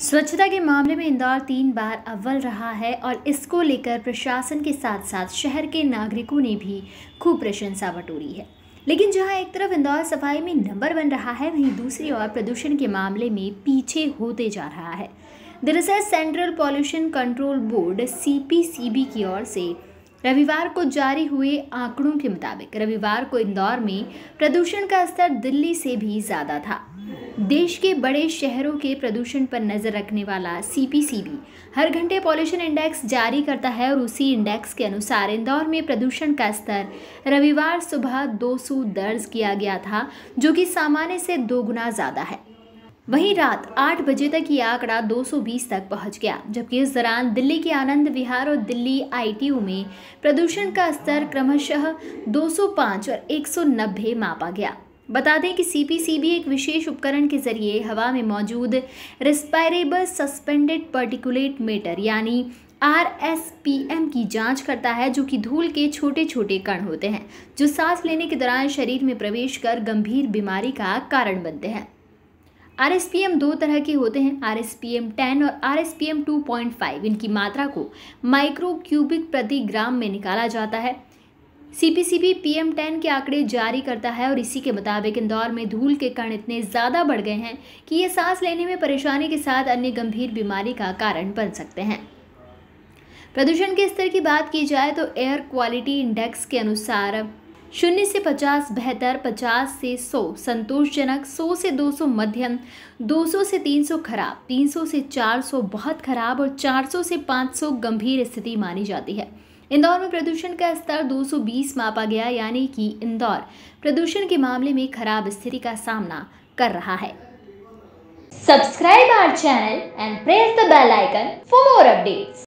स्वच्छता के मामले में इंदौर तीन बार अव्वल रहा है और इसको लेकर प्रशासन के साथ साथ शहर के नागरिकों ने भी खूब प्रशंसा बटोरी है लेकिन जहां एक तरफ इंदौर सफाई में नंबर बन रहा है वहीं दूसरी ओर प्रदूषण के मामले में पीछे होते जा रहा है दरअसल central pollution control board C की ओर से रविवार को जारी हुए आंकड़ों के मुताबिक रविवार को इंदौर में प्रदूषण का स्तर दिल्ली से भी ज़्यादा था देश के बड़े शहरों के प्रदूषण पर नज़र रखने वाला सीपीसीबी हर घंटे पॉल्यूशन इंडेक्स जारी करता है और उसी इंडेक्स के अनुसार इंदौर में प्रदूषण का स्तर रविवार सुबह 200 दर्ज किया गया था जो कि सामान्य से दो गुना ज़्यादा है वहीं रात 8 बजे तक ये आंकड़ा 220 तक पहुंच गया जबकि इस दौरान दिल्ली के आनंद विहार और दिल्ली आईटीयू में प्रदूषण का स्तर क्रमशः 205 और 190 मापा गया बता दें कि सीपीसीबी एक विशेष उपकरण के जरिए हवा में मौजूद रिस्पायरेबल सस्पेंडेड पर्टिकुलेट मीटर यानी आर एस पी एम की जांच करता है जो कि धूल के छोटे छोटे कण होते हैं जो सांस लेने के दौरान शरीर में प्रवेश कर गंभीर बीमारी का कारण बनते हैं आर एस पी एम दो तरह के होते हैं R S P M ten और R S P M two point five इनकी मात्रा को माइक्रो क्यूबिक प्रति ग्राम में निकाला जाता है सीपीसीबी पीएम टेन के आंकड़े जारी करता है और इसी के मुताबिक इंदौर में धूल के कण इतने ज़्यादा बढ़ गए हैं कि ये सांस लेने में परेशानी के साथ अन्य गंभीर बीमारी का कारण बन सकते हैं प्रदूषण के स्तर की बात की जाए तो एयर क्वालिटी इंडेक्स के अनुसार शून्य से पचास बेहतर पचास से सौ संतोषजनक सौ से दो सौ मध्यम दो सौ से तीन सौ खराब तीन सौ से चार सौ बहुत खराब और चार सौ से पाँच सौ गंभीर स्थिति मानी जाती है इंदौर में प्रदूषण का स्तर 220 मापा गया यानी कि इंदौर प्रदूषण के मामले में खराब स्थिति का सामना कर रहा है subscribe our channel and press the bell icon for more updates